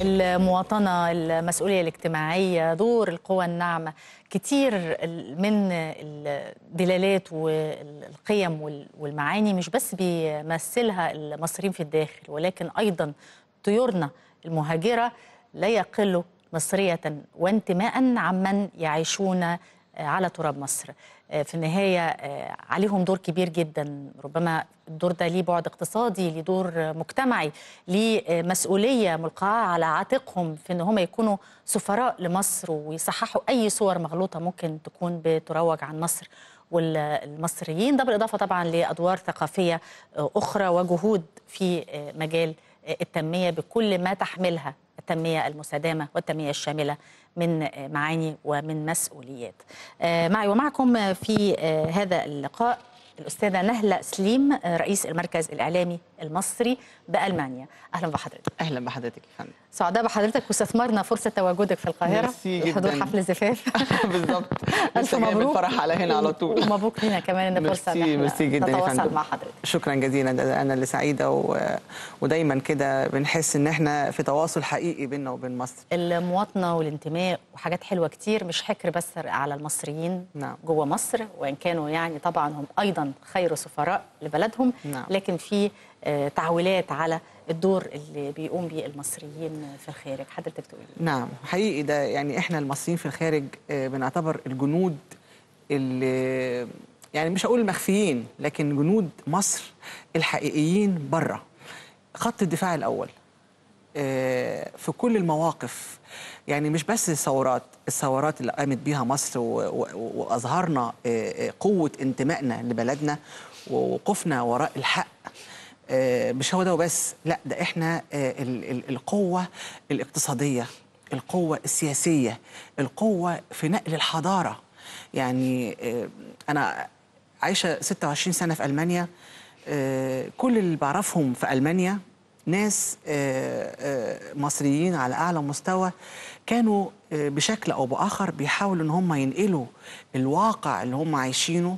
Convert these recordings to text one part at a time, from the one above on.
المواطنة المسؤولية الاجتماعية دور القوى الناعمة كتير من الدلالات والقيم والمعاني مش بس بيمثلها المصريين في الداخل ولكن أيضا طيورنا المهاجرة لا يقل مصرية وانتماء عمن يعيشون على تراب مصر آه، في النهايه آه، عليهم دور كبير جدا ربما الدور ده ليه بعد اقتصادي ليه دور مجتمعي ليه آه، مسؤوليه ملقاه على عاتقهم في ان هم يكونوا سفراء لمصر ويصححوا اي صور مغلوطه ممكن تكون بتروج عن مصر والمصريين ده بالاضافه طبعا لادوار ثقافيه اخرى وجهود في مجال التنميه بكل ما تحملها التنمية المستدامة والتنمية الشاملة من معاني ومن مسؤوليات آه، معي ومعكم في آه، هذا اللقاء الأستاذة نهلة سليم آه، رئيس المركز الإعلامي المصري بألمانيا أهلا بحضرتك أهلا بحضرتك يا فندم سعداء بحضرتك واستثمرنا فرصة تواجدك في القاهرة ميرسي جدا لحضور حفل زفاف بالظبط ألف مبروك الفرح على هنا على طول ومبروك لينا كمان إن فرصة ميرسي ميرسي جدا نتواصل مع حضرتك شكرا جزيلا أنا اللي سعيدة و... ودايما كده بنحس إن إحنا في تواصل حقيقي بيننا وبين مصر المواطنة والانتماء وحاجات حلوة كتير مش حكر بس على المصريين نعم. جوه مصر وإن كانوا يعني طبعا هم أيضا خير سفراء لبلدهم نعم. لكن في آه، تعويلات على الدور اللي بيقوم بيه المصريين في الخارج حضرتك تقولي إيه؟ نعم حقيقي ده يعني احنا المصريين في الخارج آه، بنعتبر الجنود اللي يعني مش هقول المخفيين لكن جنود مصر الحقيقيين بره خط الدفاع الاول آه، في كل المواقف يعني مش بس الثورات الثورات اللي قامت بيها مصر واظهرنا قوه انتمائنا لبلدنا ووقوفنا وراء الحق آه، مش هو ده وبس لا ده احنا آه، القوه الاقتصاديه القوه السياسيه القوه في نقل الحضاره يعني آه، انا عايشه 26 سنه في المانيا كل اللي بعرفهم في المانيا ناس مصريين على اعلى مستوى كانوا بشكل او باخر بيحاولوا ان هم ينقلوا الواقع اللي هم عايشينه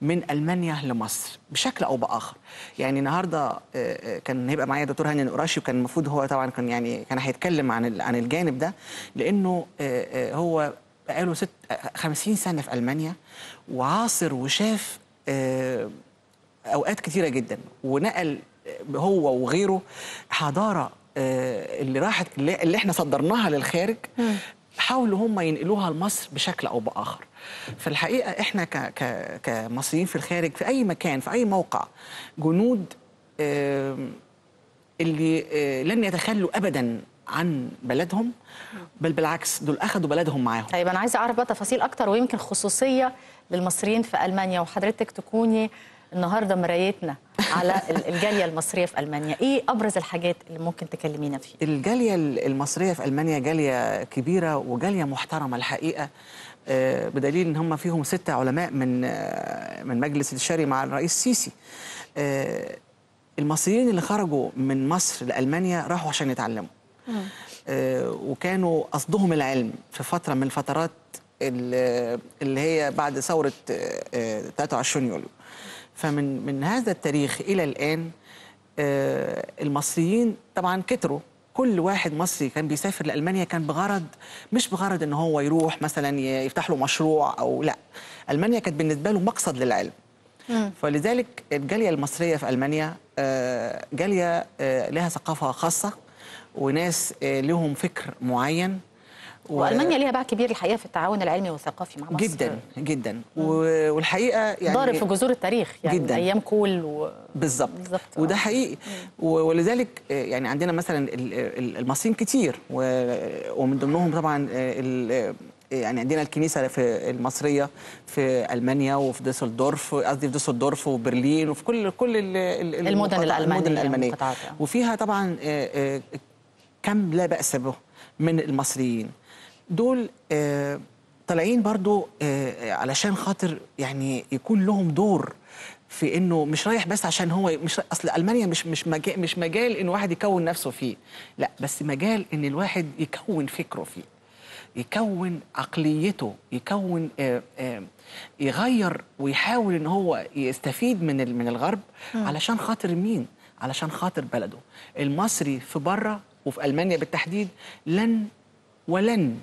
من المانيا لمصر بشكل او باخر يعني النهارده آه، آه، كان هيبقى معايا دكتور هاني القراشي وكان المفروض هو طبعا كان يعني كان هيتكلم عن عن الجانب ده لانه آه، هو بقاله ست 50 سنه في المانيا وعاصر وشاف اوقات كثيره جدا ونقل هو وغيره حضاره اللي راحت اللي احنا صدرناها للخارج حاولوا هم ينقلوها لمصر بشكل او باخر فالحقيقه احنا ك ك كمصريين في الخارج في اي مكان في اي موقع جنود اللي آه، لن يتخلوا ابدا عن بلدهم بل بالعكس دول اخذوا بلدهم معاهم طيب انا عايزه اعرف بقى تفاصيل اكتر ويمكن خصوصيه للمصريين في المانيا وحضرتك تكوني النهارده مرايتنا على الجاليه المصريه في المانيا ايه ابرز الحاجات اللي ممكن تكلمينا فيها الجاليه المصريه في المانيا جاليه كبيره وجاليه محترمه الحقيقه آه، بدليل ان هم فيهم ستة علماء من آه، من مجلس الاستشاري مع الرئيس السيسي آه، المصريين اللي خرجوا من مصر لالمانيا راحوا عشان يتعلموا وكانوا قصدهم العلم في فتره من الفترات اللي هي بعد ثوره 23 يوليو فمن من هذا التاريخ الى الان آه، المصريين طبعا كتروا كل واحد مصري كان بيسافر لالمانيا كان بغرض مش بغرض ان هو يروح مثلا يفتح له مشروع او لا المانيا كانت بالنسبه له مقصد للعلم فلذلك الجاليه المصريه في المانيا آه، جاليه آه، لها ثقافه خاصه وناس لهم فكر معين والمانيا ليها باع كبير الحقيقه في التعاون العلمي والثقافي مع مصر جدا جدا والحقيقه يعني ضارب في جذور التاريخ يعني جدا. ايام كول و... بالظبط وده حقيقي مم. ولذلك يعني عندنا مثلا المصريين كتير ومن ضمنهم طبعا يعني عندنا الكنيسه في المصريه في المانيا وفي دوسلدورف قصدي في دوسلدورف وبرلين وفي كل كل المدن الالمانيه المدن الالمانيه وفيها طبعا آه، آه، كم لا باس به من المصريين دول آه، طالعين برضو آه، علشان خاطر يعني يكون لهم دور في انه مش رايح بس عشان هو مش اصل المانيا مش مش مجال مش مجال ان واحد يكون نفسه فيه لا بس مجال ان الواحد يكون فكره فيه يكون عقليته يكون آآ آه، آآ يغير ويحاول ان هو يستفيد من من الغرب علشان خاطر مين علشان خاطر بلده المصري في بره وفي المانيا بالتحديد لن ولن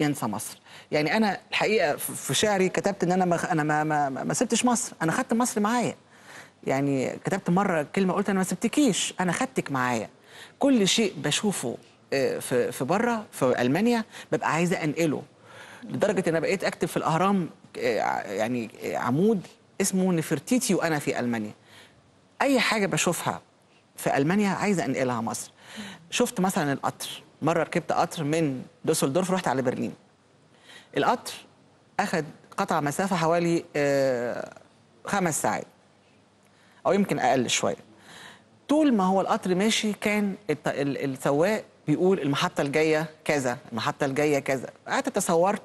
ينسى مصر يعني انا الحقيقه في شعري كتبت ان انا ما انا ما ما, ما سبتش مصر انا خدت مصر معايا يعني كتبت مره كلمه قلت انا ما سبتكيش انا خدتك معايا كل شيء بشوفه آه، في في بره في المانيا ببقى عايزه انقله لدرجه ان انا بقيت اكتب في الاهرام آه، يعني آه، عمود اسمه نفرتيتي وانا في المانيا اي حاجه بشوفها في المانيا عايزه انقلها مصر شفت مثلا القطر مره ركبت قطر من دوسلدورف رحت على برلين القطر اخذ قطع مسافه حوالي آه، خمس ساعات او يمكن اقل شويه طول ما هو القطر ماشي كان السواق بيقول المحطة الجاية كذا المحطة الجاية كذا قعدت تصورت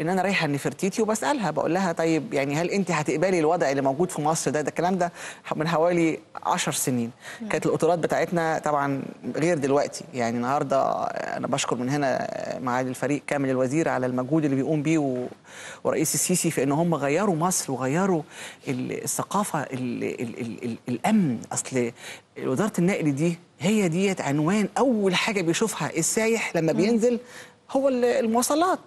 ان انا رايحة نفرتيتي وبسألها بقول لها طيب يعني هل انت هتقبلي الوضع اللي موجود في مصر ده ده الكلام ده من حوالي 10 سنين كانت القطارات بتاعتنا طبعا غير دلوقتي يعني النهارده انا بشكر من هنا معالي الفريق كامل الوزير على المجهود اللي بيقوم بيه ورئيس السيسي في ان هم غيروا مصر وغيروا الثقافة الامن اصل وزارة النقل دي هي ديت عنوان اول حاجه بيشوفها السايح لما بينزل هو المواصلات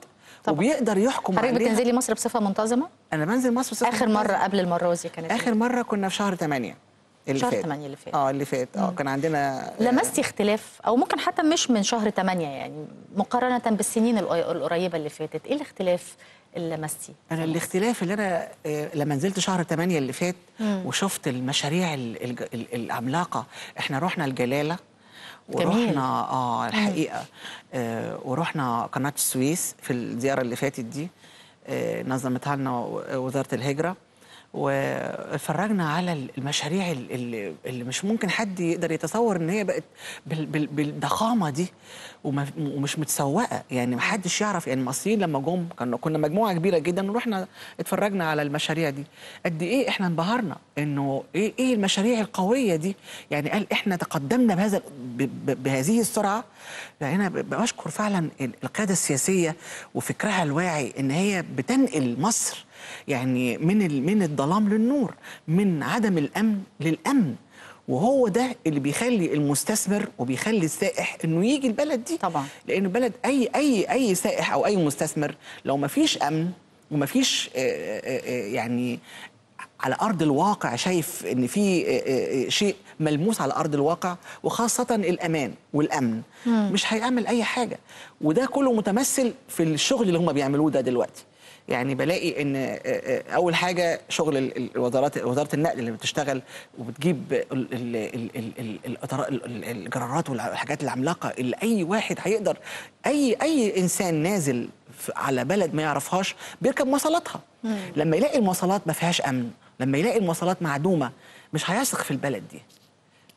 طبعا. وبيقدر يحكم حضرتك بتنزلي مصر بصفه منتظمه انا بنزل مصر بصفه اخر منتظمة. مره قبل المره دي كانت إيه؟ اخر مره كنا في شهر 8 اللي شهر فات. 8 اللي فات اه اللي فات اه كان عندنا آه، لمستي اختلاف او ممكن حتى مش من شهر 8 يعني مقارنه بالسنين القريبه اللي فاتت ايه الاختلاف المسي انا الاختلاف اللي انا آه، لما نزلت شهر 8 اللي فات وشفت المشاريع العملاقه احنا رحنا الجلاله ورحنا اه الحقيقه آه ورحنا قناه السويس في الزياره اللي فاتت دي آه نظمتها لنا وزاره الهجره واتفرجنا على المشاريع اللي, اللي مش ممكن حد يقدر يتصور ان هي بقت بالضخامه دي ومش متسوقه يعني محدش يعرف يعني المصريين لما جم كنا كنا مجموعه كبيره جدا ورحنا اتفرجنا على المشاريع دي قد ايه احنا انبهرنا انه ايه ايه المشاريع القويه دي يعني قال احنا تقدمنا بهذا بهذه السرعه فانا بشكر فعلا القياده السياسيه وفكرها الواعي ان هي بتنقل مصر يعني من من الظلام للنور من عدم الامن للامن وهو ده اللي بيخلي المستثمر وبيخلي السائح انه يجي البلد دي طبعا لان البلد اي اي اي سائح او اي مستثمر لو ما فيش امن وما فيش يعني على ارض الواقع شايف ان في شيء ملموس على ارض الواقع وخاصه الامان والامن مم. مش هيعمل اي حاجه وده كله متمثل في الشغل اللي هم بيعملوه ده دلوقتي يعني بلاقي ان آه، آه، اول حاجه شغل الوزارات وزاره النقل اللي بتشتغل وبتجيب الجرارات والحاجات العملاقه اللي اي واحد هيقدر اي اي انسان نازل على بلد ما يعرفهاش بيركب مواصلاتها لما يلاقي المواصلات ما فيهاش امن لما يلاقي المواصلات معدومه مش هيثق في البلد دي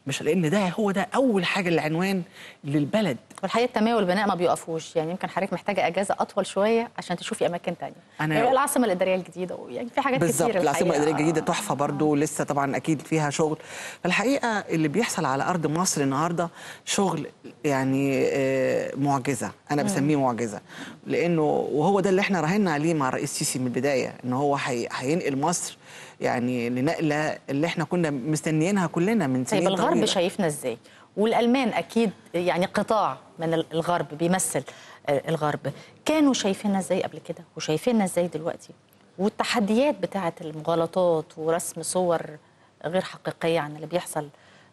مش لان ده هو ده اول حاجه العنوان للبلد والحقيقه التنميه والبناء ما بيقفوش يعني يمكن حضرتك محتاجه اجازه اطول شويه عشان تشوفي اماكن ثانيه انا يعني العاصمه الاداريه الجديده ويعني في حاجات بالزبط. كتير العاصمه الاداريه الجديده تحفه برضو لسه طبعا اكيد فيها شغل فالحقيقه اللي بيحصل على ارض مصر النهارده شغل يعني آه، معجزه انا بسميه معجزه لانه وهو ده اللي احنا راهنا عليه مع الرئيس السيسي من البدايه ان هو هينقل مصر يعني لنقله اللي احنا كنا مستنيينها كلنا من سنين طيب الغرب طويلة. شايفنا ازاي والالمان اكيد يعني قطاع من الغرب بيمثل آه، الغرب كانوا شايفيننا ازاي قبل كده وشايفيننا ازاي دلوقتي والتحديات بتاعه المغالطات ورسم صور غير حقيقيه عن اللي بيحصل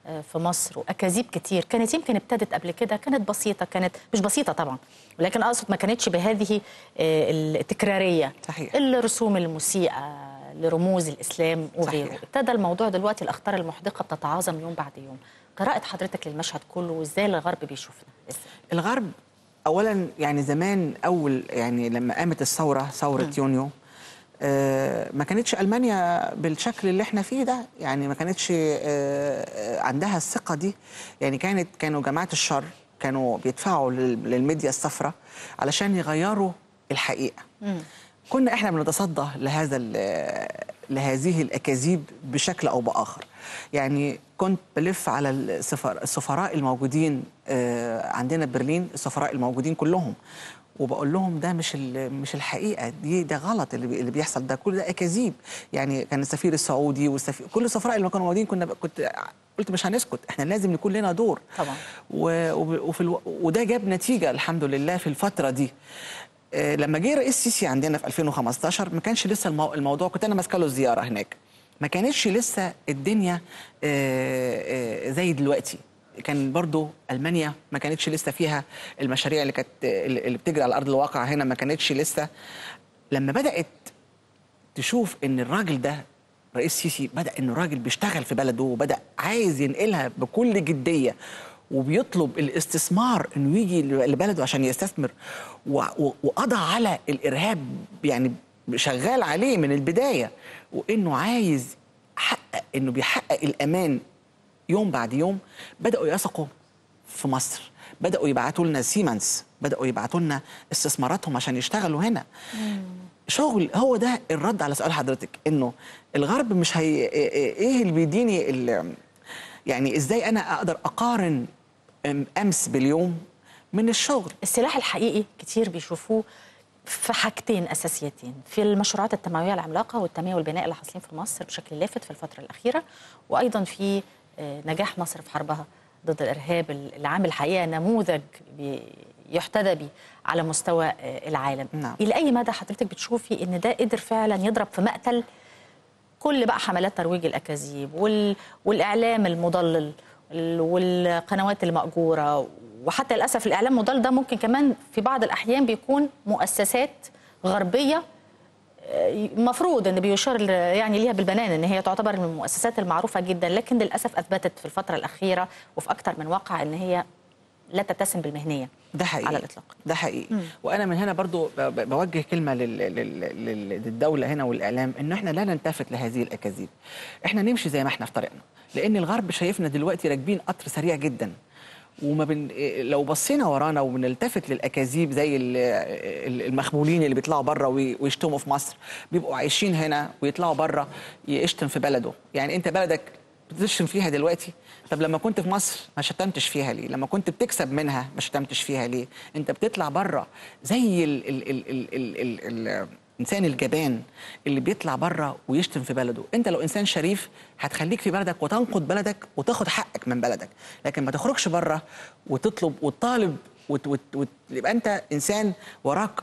آه، في مصر واكاذيب كتير كانت يمكن ابتدت قبل كده كانت بسيطه كانت مش بسيطه طبعا ولكن اقصد ما كانتش بهذه آه، التكراريه صحيح. الرسوم المسيئه لرموز الإسلام وغيره صحيح. ابتدى الموضوع دلوقتي الأخطار المحدقة بتتعاظم يوم بعد يوم قراءة حضرتك للمشهد كله وإزاي الغرب بيشوفنا إزاي؟ الغرب أولا يعني زمان أول يعني لما قامت الثورة ثورة م. يونيو آه، ما كانتش ألمانيا بالشكل اللي احنا فيه ده يعني ما كانتش آه، آه، عندها الثقة دي يعني كانت كانوا جماعة الشر كانوا بيدفعوا للميديا الصفراء علشان يغيروا الحقيقة م. كنا احنا بنتصدى لهذا لهذه الاكاذيب بشكل او باخر يعني كنت بلف على السفر السفراء الموجودين آه، عندنا برلين السفراء الموجودين كلهم وبقول لهم ده مش مش الحقيقه دي ده غلط اللي بيحصل ده كل ده اكاذيب يعني كان السفير السعودي والسفير كل السفراء اللي كانوا موجودين كنا كنت قلت مش هنسكت احنا لازم يكون لنا دور طبعا و... وفي الو... وده جاب نتيجه الحمد لله في الفتره دي آه، لما جه رئيس السيسي عندنا في 2015 ما كانش لسه المو... الموضوع كنت انا ماسكه له الزياره هناك ما كانتش لسه الدنيا آه، آه، زي دلوقتي كان برضو المانيا ما كانتش لسه فيها المشاريع اللي كانت اللي بتجري على ارض الواقع هنا ما كانتش لسه لما بدات تشوف ان الراجل ده رئيس سيسي بدا انه راجل بيشتغل في بلده وبدا عايز ينقلها بكل جديه وبيطلب الاستثمار انه يجي لبلده عشان يستثمر وقضى على الارهاب يعني شغال عليه من البدايه وانه عايز حقق انه بيحقق الامان يوم بعد يوم بداوا يثقوا في مصر بداوا يبعتوا لنا سيمنز بداوا يبعتوا لنا استثماراتهم عشان يشتغلوا هنا شغل هو ده الرد على سؤال حضرتك انه الغرب مش هي ايه اللي بيديني يعني ازاي انا اقدر اقارن امس باليوم من الشغل السلاح الحقيقي كتير بيشوفوه في حاجتين اساسيتين في المشروعات التنمويه العملاقه والتنميه والبناء اللي حاصلين في مصر بشكل لافت في الفتره الاخيره وايضا في آه، نجاح مصر في حربها ضد الارهاب اللي عامل حقيقه نموذج يحتذى به على مستوى آه، العالم نعم. الى اي مدى حضرتك بتشوفي ان ده قدر فعلا يضرب في مقتل كل بقى حملات ترويج الاكاذيب وال... والاعلام المضلل والقنوات المأجورة وحتى للأسف الإعلام مضل ده ممكن كمان في بعض الأحيان بيكون مؤسسات غربية المفروض آه، ان بيشار يعني ليها بالبنان ان هي تعتبر من المؤسسات المعروفه جدا لكن للاسف اثبتت في الفتره الاخيره وفي اكثر من واقع ان هي لا تتسم بالمهنيه ده حقيقي على الاطلاق ده حقيقي مم. وانا من هنا برضو بوجه كلمه لل... لل... للدوله هنا والاعلام ان احنا لا نلتفت لهذه الاكاذيب احنا نمشي زي ما احنا في طريقنا لان الغرب شايفنا دلوقتي راكبين قطر سريع جدا وما بن... لو بصينا ورانا وبنلتفت للاكاذيب زي المخبولين اللي بيطلعوا بره ويشتموا في مصر بيبقوا عايشين هنا ويطلعوا بره يشتم في بلده يعني انت بلدك بتشتم فيها دلوقتي طب لما كنت في مصر ما شتمتش فيها ليه لما كنت بتكسب منها ما شتمتش فيها ليه انت بتطلع بره زي ال ال ال ال ال ال ال انسان الجبان اللي بيطلع بره ويشتم في بلده انت لو انسان شريف هتخليك في بلدك وتنقد بلدك وتاخد حقك من بلدك لكن ما تخرجش بره وتطلب وتطالب وتبقى انت انسان وراك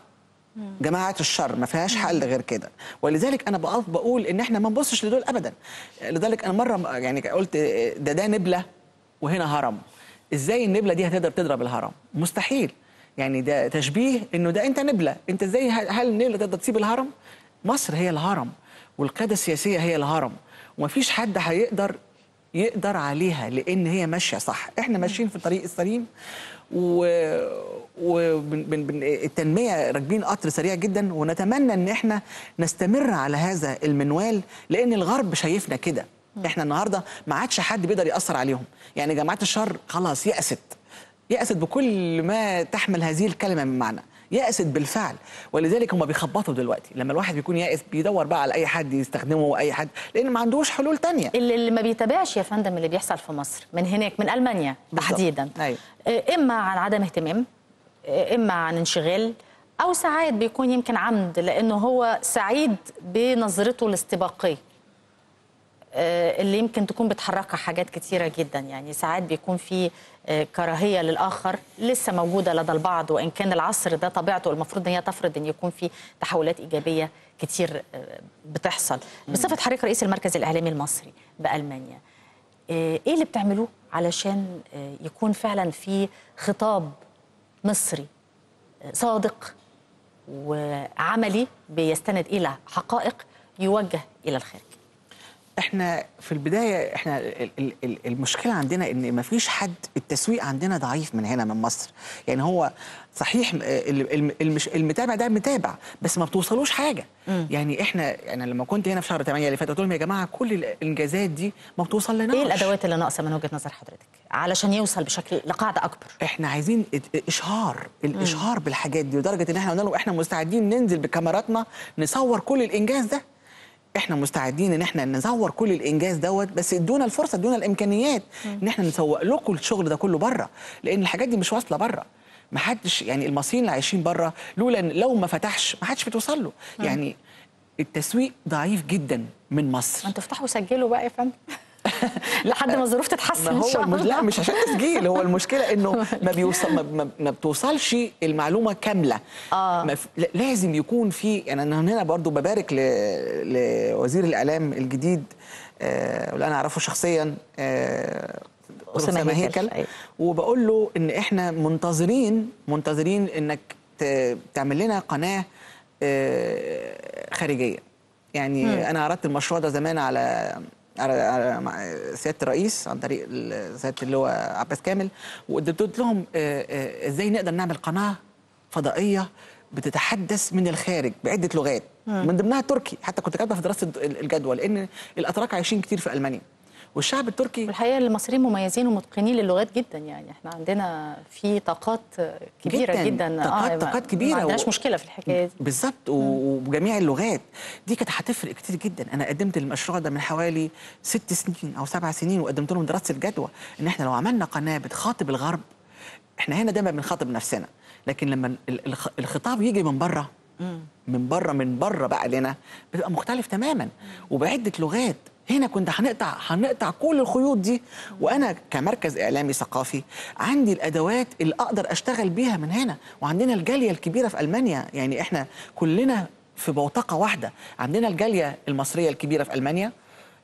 جماعه الشر ما فيهاش حل غير كده ولذلك انا بقف بقول ان احنا ما نبصش لدول ابدا لذلك انا مره يعني قلت ده ده نبله وهنا هرم ازاي النبله دي هتقدر تضرب الهرم مستحيل يعني ده تشبيه انه ده انت نبله انت ازاي هل النبله تقدر تسيب الهرم مصر هي الهرم والقاده السياسيه هي الهرم ومفيش حد هيقدر يقدر عليها لان هي ماشيه صح احنا ماشيين في الطريق السليم و... والتنميه راكبين قطر سريع جدا ونتمنى ان احنا نستمر على هذا المنوال لان الغرب شايفنا كده احنا النهارده ما عادش حد بيقدر ياثر عليهم يعني جماعه الشر خلاص يأست يأست بكل ما تحمل هذه الكلمه من معنى يأست بالفعل ولذلك هم بيخبطوا دلوقتي لما الواحد بيكون يائس بيدور بقى على اي حد يستخدمه واي حد لان ما عندوش حلول تانية اللي, اللي ما بيتابعش يا فندم اللي بيحصل في مصر من هناك من المانيا تحديدا أيوه. اما عن عدم اهتمام اما عن انشغال او ساعات بيكون يمكن عمد لانه هو سعيد بنظرته الاستباقيه آه، اللي يمكن تكون بتحركها حاجات كتيره جدا يعني ساعات بيكون في آه، كراهيه للاخر لسه موجوده لدى البعض وان كان العصر ده طبيعته المفروض ان هي تفرض ان يكون في تحولات ايجابيه كتير آه، بتحصل بصفه حضرتك رئيس المركز الاعلامي المصري بالمانيا ايه اللي بتعملوه علشان يكون فعلا في خطاب مصري صادق وعملي بيستند إلى حقائق يوجه إلى الخارج احنا في البدايه احنا المشكله عندنا ان ما فيش حد التسويق عندنا ضعيف من هنا من مصر يعني هو صحيح آه، المتابع ده متابع بس ما بتوصلوش حاجه يعني احنا انا يعني لما كنت هنا في شهر 8 اللي فات قلت لهم يا جماعه كل الانجازات دي ما بتوصل لنا ايه الادوات اللي ناقصه من وجهه نظر حضرتك علشان يوصل بشكل لقاعده اكبر احنا عايزين اشهار الاشهار بالحاجات دي لدرجه ان احنا قلنا لهم احنا مستعدين ننزل بكاميراتنا نصور كل الانجاز ده احنا مستعدين ان احنا نزور كل الانجاز دوت بس ادونا الفرصه ادونا الامكانيات ان احنا نسوق لكم الشغل ده كله بره لان الحاجات دي مش واصله بره ما حدش يعني المصريين اللي عايشين بره لولا لو ما فتحش ما حدش بتوصل له يعني التسويق ضعيف جدا من مصر انتوا افتحوا سجلوا بقى يا فندم لحد ما الظروف تتحسن ما هو الله لا مش عشان تسجيل هو المشكله انه ما بيوصل ما, ما بتوصلش المعلومه كامله آه. ف... لازم يكون في يعني انا هنا برضو ببارك ل... لوزير الاعلام الجديد آه... اللي انا اعرفه شخصيا آه... اسامه هيكل أيوة. وبقول له ان احنا منتظرين منتظرين انك ت... تعمل لنا قناه آه... خارجيه يعني مم. انا عرضت المشروع ده زمان على على سياده الرئيس عن طريق سياده اللي هو عباس كامل وقلت لهم آه، آه، ازاي نقدر نعمل قناه فضائيه بتتحدث من الخارج بعده لغات من ضمنها التركي حتى كنت كاتبه في دراسه الجدوى لان الاتراك عايشين كتير في المانيا والشعب التركي والحقيقه المصريين مميزين ومتقنين للغات جدا يعني احنا عندنا في طاقات كبيره جدا, جدا. طاقات آه طاقات كبيره ما عندناش و... مشكله في الحكايه دي بالظبط وبجميع اللغات دي كانت هتفرق كتير جدا انا قدمت المشروع ده من حوالي ست سنين او سبع سنين وقدمت لهم دراسه الجدوى ان احنا لو عملنا قناه بتخاطب الغرب احنا هنا دايما بنخاطب نفسنا لكن لما الخطاب يجي من بره من بره من بره بقى لنا بتبقى مختلف تماما وبعده لغات هنا كنت هنقطع هنقطع كل الخيوط دي وانا كمركز اعلامي ثقافي عندي الادوات اللي اقدر اشتغل بيها من هنا وعندنا الجاليه الكبيره في المانيا يعني احنا كلنا في بوتقه واحده عندنا الجاليه المصريه الكبيره في المانيا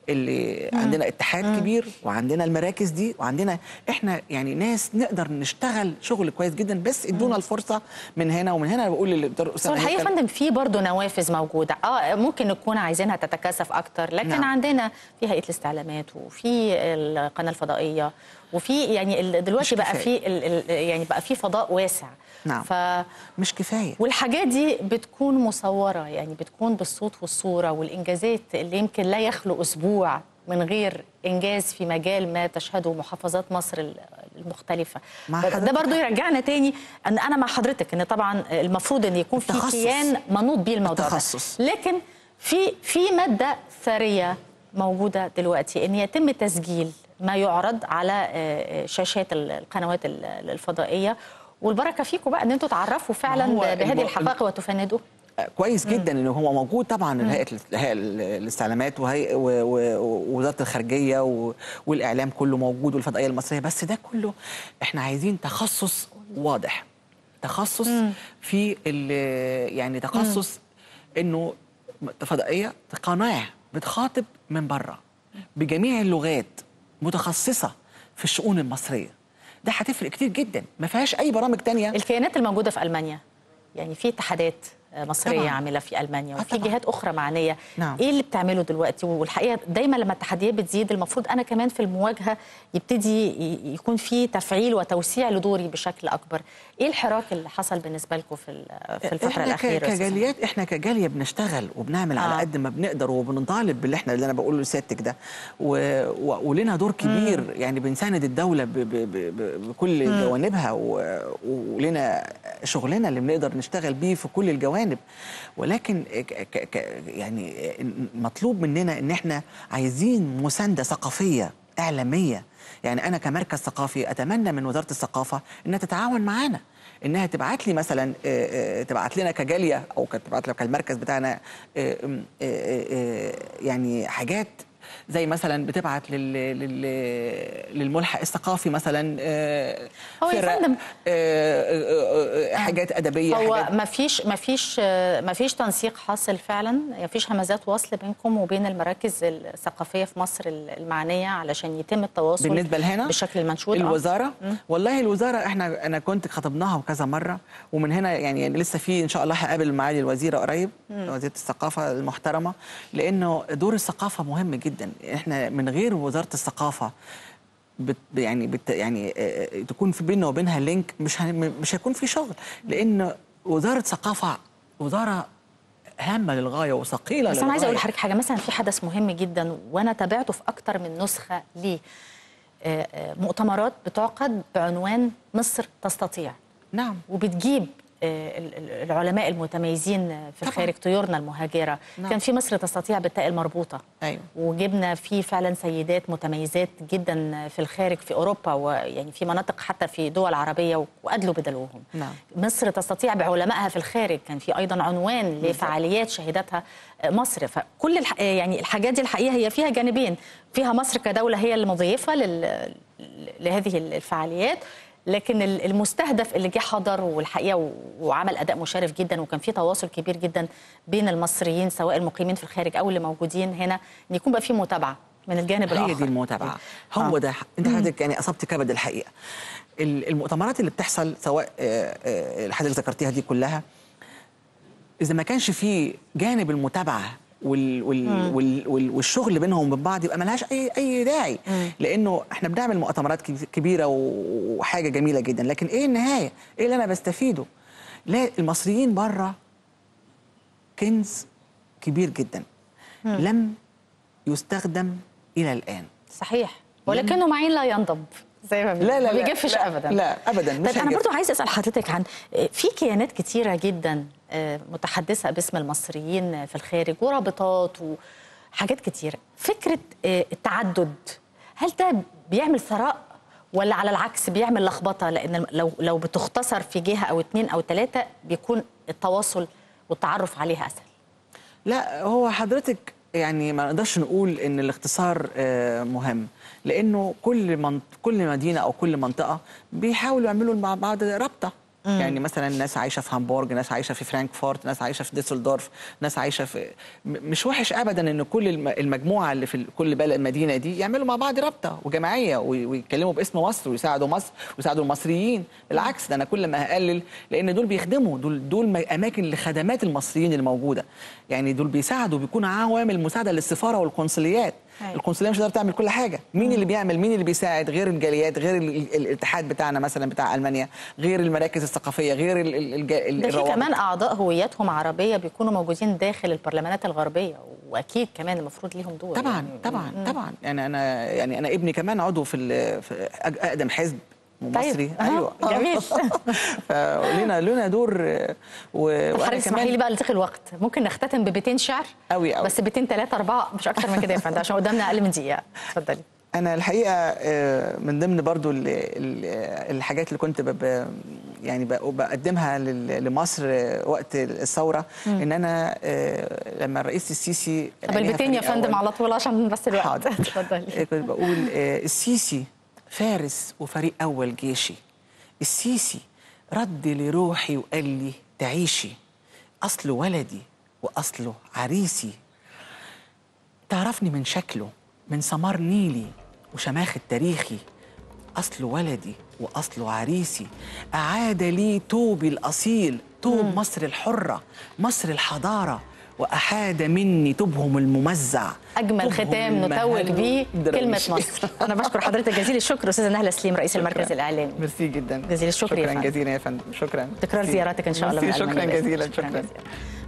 اللي مم. عندنا اتحاد مم. كبير وعندنا المراكز دي وعندنا احنا يعني ناس نقدر نشتغل شغل كويس جدا بس ادونا الفرصه من هنا ومن هنا بقول للدكتور اسامه الحقيقه يا فندم في برضه نوافذ موجوده اه ممكن نكون عايزينها تتكاثف اكتر لكن نعم. عندنا في هيئه الاستعلامات وفي القناه الفضائيه وفي يعني دلوقتي بقى في يعني بقى في فضاء واسع نعم ف... مش كفايه والحاجات دي بتكون مصوره يعني بتكون بالصوت والصوره والانجازات اللي يمكن لا يخلو اسبوع من غير انجاز في مجال ما تشهده محافظات مصر المختلفه ده برضو يرجعنا تاني ان انا مع حضرتك ان طبعا المفروض ان يكون في كيان منوط بيه الموضوع التخصص. ده لكن في في ماده ثريه موجوده دلوقتي ان يتم تسجيل ما يعرض على آه، آه، شاشات القنوات الفضائيه والبركه فيكم بقى ان انتم تعرفوا فعلا بهذه الحقائق وتفندوا آه، كويس جدا ان هو موجود طبعا هيئه الاستعلامات ووزاره الخارجيه والاعلام كله موجود والفضائيه المصريه بس ده كله احنا عايزين تخصص واضح تخصص مم. في يعني تخصص مم. انه فضائيه قناه بتخاطب من بره بجميع اللغات متخصصه في الشؤون المصريه ده هتفرق كتير جدا ما فيهاش اي برامج تانية الكيانات الموجوده في المانيا يعني في اتحادات مصريه طبعا. عامله في المانيا آه، وفي جهات اخرى معنيه نعم. ايه اللي بتعمله دلوقتي والحقيقه دايما لما التحديات بتزيد المفروض انا كمان في المواجهه يبتدي يكون في تفعيل وتوسيع لدوري بشكل اكبر ايه الحراك اللي حصل بالنسبه لكم في في الفتره إحنا الاخيره كجاليات احنا كجاليه بنشتغل وبنعمل آه. على قد ما بنقدر وبنطالب باللي احنا اللي انا بقوله لسيادتك ده و... و... ولنا دور كبير مم. يعني بنساند الدوله ب... ب... ب... بكل جوانبها و... ولنا شغلنا اللي بنقدر نشتغل بيه في كل الجوانب جانب ولكن يعني مطلوب مننا ان احنا عايزين مسانده ثقافيه اعلاميه يعني انا كمركز ثقافي اتمنى من وزاره الثقافه انها تتعاون معانا انها تبعت لي مثلا تبعت لنا كجاليه او تبعت لك المركز بتاعنا يعني حاجات زي مثلا بتبعت لل... لل... للملحق الثقافي مثلا آه، هو يا فندم آه، آه، حاجات ادبيه هو حاجات ما فيش ما فيش ما فيش تنسيق حاصل فعلا ما فيش همزات وصل بينكم وبين المراكز الثقافيه في مصر المعنيه علشان يتم التواصل بالنسبه لهنا بشكل المنشود الوزاره أه. والله الوزاره احنا انا كنت خطبناها كذا مره ومن هنا يعني, يعني لسه في ان شاء الله هقابل معالي الوزيره قريب وزيره الثقافه المحترمه لانه دور الثقافه مهم جدا احنا من غير وزاره الثقافه بت يعني بت يعني آه، آه، تكون في بيننا وبينها لينك مش مش هيكون في شغل لان وزاره الثقافه وزاره هامه للغايه وثقيله للغايه بس انا عايزه اقول لحضرتك حاجه مثلا في حدث مهم جدا وانا تابعته في اكتر من نسخه ليه آه، مؤتمرات بتعقد بعنوان مصر تستطيع نعم وبتجيب آه، العلماء المتميزين في الخارج طيورنا المهاجره نعم. كان في مصر تستطيع بالتاء المربوطه أيوة. وجبنا في فعلا سيدات متميزات جدا في الخارج في اوروبا ويعني في مناطق حتى في دول عربيه وادلوا بدلوهم نعم. مصر تستطيع بعلمائها في الخارج كان في ايضا عنوان لفعاليات شهدتها آه، مصر فكل الح... آه، يعني الحاجات دي الحقيقه هي فيها جانبين فيها مصر كدوله هي المضيفه لل... لهذه الفعاليات لكن المستهدف اللي جه حضر والحقيقه وعمل اداء مشرف جدا وكان في تواصل كبير جدا بين المصريين سواء المقيمين في الخارج او اللي موجودين هنا ان يكون بقى في متابعه من الجانب الاخر هي دي المتابعه هو آه. ده انت حضرتك يعني اصبت كبد الحقيقه المؤتمرات اللي بتحصل سواء آه، آه، الحاجات اللي ذكرتيها دي كلها اذا ما كانش في جانب المتابعه وال وال وال وال والشغل بينهم وبين بعض يبقى ملهاش اي اي داعي لانه احنا بنعمل مؤتمرات كبيره وحاجه جميله جدا لكن ايه النهايه؟ ايه اللي انا بستفيده؟ لا المصريين بره كنز كبير جدا لم يستخدم الى الان صحيح ولكنه معين لا ينضب زي ما لا لا ما بيجفش لا ابدا لا ابدا مش طيب انا برضو عايز اسال حضرتك عن آه، في كيانات كتيره جدا آه، متحدثه باسم المصريين في الخارج ورابطات وحاجات كتيره فكره آه، التعدد هل ده بيعمل ثراء ولا على العكس بيعمل لخبطه لان لو لو بتختصر في جهه او اتنين او ثلاثه بيكون التواصل والتعرف عليها اسهل لا هو حضرتك يعني ما نقدرش نقول ان الاختصار آه، مهم لانه كل كل مدينه او كل منطقه بيحاولوا يعملوا مع بعض رابطه مم. يعني مثلا ناس عايشه في هامبورج ناس عايشه في فرانكفورت ناس عايشه في ديسلدورف ناس عايشه في مش وحش ابدا ان كل المجموعه اللي في كل بلد مدينه دي يعملوا مع بعض رابطه وجمعيه ويتكلموا باسم مصر ويساعدوا مصر ويساعدوا المصريين بالعكس ده انا كل ما هقلل لان دول بيخدموا دول دول اماكن لخدمات المصريين الموجوده يعني دول بيساعدوا بيكون عوامل مساعده للسفاره والقنصليات أيوة. القنصليه مش هتقدر تعمل كل حاجه مين اللي بيعمل مين اللي بيساعد غير الجاليات غير الاتحاد بتاعنا مثلا بتاع المانيا غير المراكز الثقافيه غير الجاليات ده كمان اعضاء هوياتهم عربيه بيكونوا موجودين داخل البرلمانات الغربيه واكيد كمان المفروض ليهم دور طبعا يعني طبعا م. طبعا يعني انا يعني انا ابني كمان عضو في, في اقدم حزب طيب. مصري طيب. ايوه جميل فلنا لنا دور وحضرتك اسمحي لي بقى لضيق الوقت ممكن نختتم ببيتين شعر قوي قوي بس بيتين ثلاثه اربعه مش اكتر من كده يا فندم عشان قدامنا اقل من دقيقه اتفضلي انا الحقيقه آه، من ضمن برضو الحاجات اللي كنت بب يعني بقدمها لمصر وقت الثوره ان انا آه، لما الرئيس السيسي طب البيتين يا فندم على طول عشان بس الوقت اتفضلي كنت بقول السيسي فارس وفريق أول جيشي السيسي رد لروحي وقال لي تعيشي أصله ولدي وأصله عريسي تعرفني من شكله من سمار نيلي وشماخ التاريخي أصله ولدي وأصله عريسي أعاد لي توبي الأصيل توب مصر الحرة مصر الحضارة وأحاد مني تبهم الممزع أجمل ختام نتوج به كلمة مصر أنا بشكر حضرتك جزيل الشكر أستاذة نهلة سليم رئيس المركز الإعلامي ميرسي جدا جزيل الشكر شكرا يا فندم. جزيلا يا فندم شكرا تكرار زياراتك إن شاء الله شكرا جزيلا شكرا, شكرا.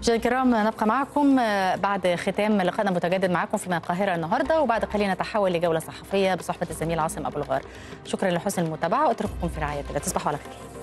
مشاهدينا الكرام نبقى معكم آه، بعد ختام لقاءنا المتجدد معكم في القاهره النهارده وبعد قليل نتحول لجوله صحفيه بصحبه الزميل عاصم ابو الغار شكرا لحسن المتابعه واترككم في رعايه الله تصبحوا على خير